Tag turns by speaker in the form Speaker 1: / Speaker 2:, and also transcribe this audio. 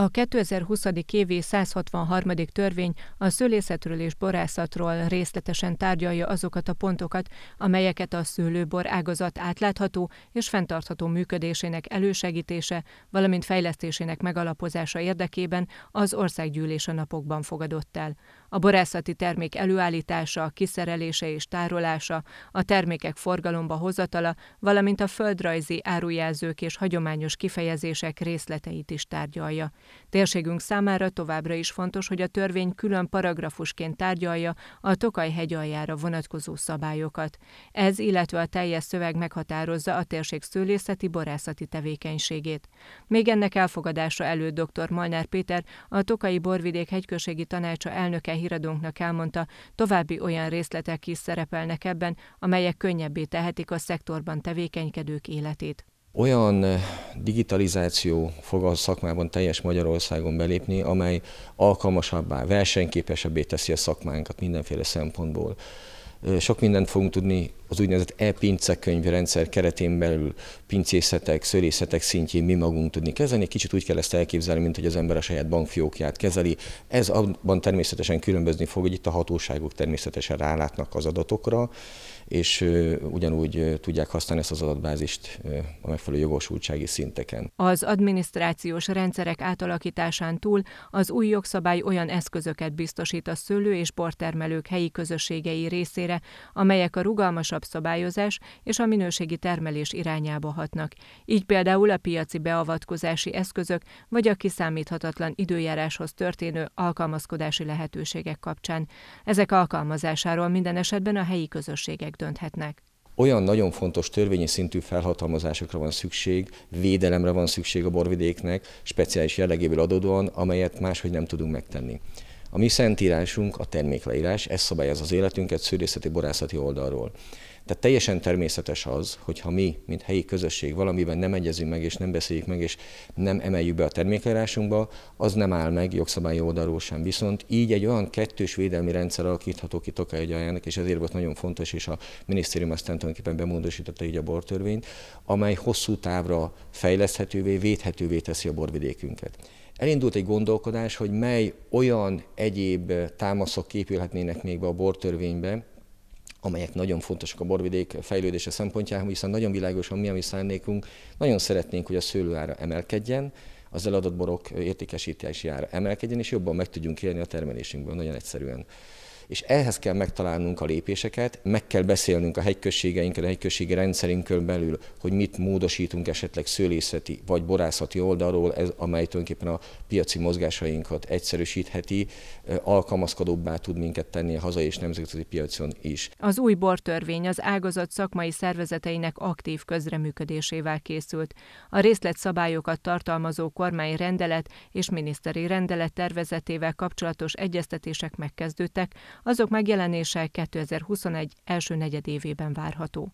Speaker 1: A 2020. évi 163. törvény a szőlészetről és borászatról részletesen tárgyalja azokat a pontokat, amelyeket a szőlőbor ágazat átlátható és fenntartható működésének elősegítése, valamint fejlesztésének megalapozása érdekében az országgyűlés a napokban fogadott el. A borászati termék előállítása, kiszerelése és tárolása, a termékek forgalomba hozatala, valamint a földrajzi árujelzők és hagyományos kifejezések részleteit is tárgyalja. Térségünk számára továbbra is fontos, hogy a törvény külön paragrafusként tárgyalja a Tokaj hegyaljára vonatkozó szabályokat. Ez, illetve a teljes szöveg meghatározza a térség szőlészeti borászati tevékenységét. Még ennek elfogadása előtt dr. Malnár Péter, a Tokai Borvidék hegyközségi tanácsa elnöke híradónknak elmondta, további olyan részletek is szerepelnek ebben, amelyek könnyebbé tehetik a szektorban tevékenykedők életét.
Speaker 2: Olyan digitalizáció fog a szakmában teljes Magyarországon belépni, amely alkalmasabbá, versenyképesebbé teszi a szakmánkat mindenféle szempontból. Sok mindent fogunk tudni az úgynevezett e-pincekönyv rendszer keretén belül pincészetek, szörészetek szintjén mi magunk tudni kezelni. Kicsit úgy kell ezt elképzelni, mint hogy az ember a saját bankfiókját kezeli. Ez abban természetesen különbözni fog, hogy itt a hatóságok természetesen rálátnak az adatokra, és ugyanúgy tudják használni ezt az adatbázist a megfelelő jogosultsági szinteken.
Speaker 1: Az adminisztrációs rendszerek átalakításán túl az új jogszabály olyan eszközöket biztosít a szőlő és bortermelők helyi közösségei részére, amelyek a rugalmasabb szigorúbb szabályozás és a minőségi termelés irányába hatnak, így például a piaci beavatkozási eszközök vagy a kiszámíthatatlan időjáráshoz történő alkalmazkodási lehetőségek kapcsán. Ezek alkalmazásáról minden esetben a helyi közösségek dönthetnek
Speaker 2: olyan nagyon fontos törvényi szintű felhatalmazásokra van szükség, védelemre van szükség a borvidéknek, speciális jellegéből adódóan, amelyet máshogy nem tudunk megtenni. A mi szentírásunk a termékleírás, ez szabályoz az életünket szőrészeti borászati oldalról. Tehát teljesen természetes az, hogyha mi, mint helyi közösség valamiben nem egyezünk meg, és nem beszéljük meg, és nem emeljük be a termékelásunkba, az nem áll meg jogszabályi oldalról sem. Viszont így egy olyan kettős védelmi rendszer alakítható ki Tokályagyajának, és ezért volt nagyon fontos, és a minisztérium aztán tulajdonképpen bemódosította így a bortörvényt, amely hosszú távra fejleszthetővé, védhetővé teszi a borvidékünket. Elindult egy gondolkodás, hogy mely olyan egyéb támaszok képülhetnének még be a bortörvénybe, amelyek nagyon fontosak a borvidék fejlődése szempontjából, hiszen nagyon világosan mi a mi szándékunk, nagyon szeretnénk, hogy a szőlőára emelkedjen, az eladott borok értékesítési ára emelkedjen, és jobban meg tudjunk élni a termelésünkből, nagyon egyszerűen és ehhez kell megtalálnunk a lépéseket, meg kell beszélnünk a hegyközségeinkkel, a hegyközségi rendszerünkön belül, hogy mit módosítunk esetleg szőlészeti vagy borászati oldalról, ez, amely tulajdonképpen a piaci mozgásainkat egyszerűsítheti, alkalmazkodóbbá tud minket tenni a hazai és nemzetközi piacon is.
Speaker 1: Az új bortörvény az ágazat szakmai szervezeteinek aktív közreműködésével készült. A részletszabályokat tartalmazó kormány rendelet és miniszteri rendelet tervezetével kapcsolatos egyeztetések megkezdődtek, azok megjelenése 2021 első negyedévében várható.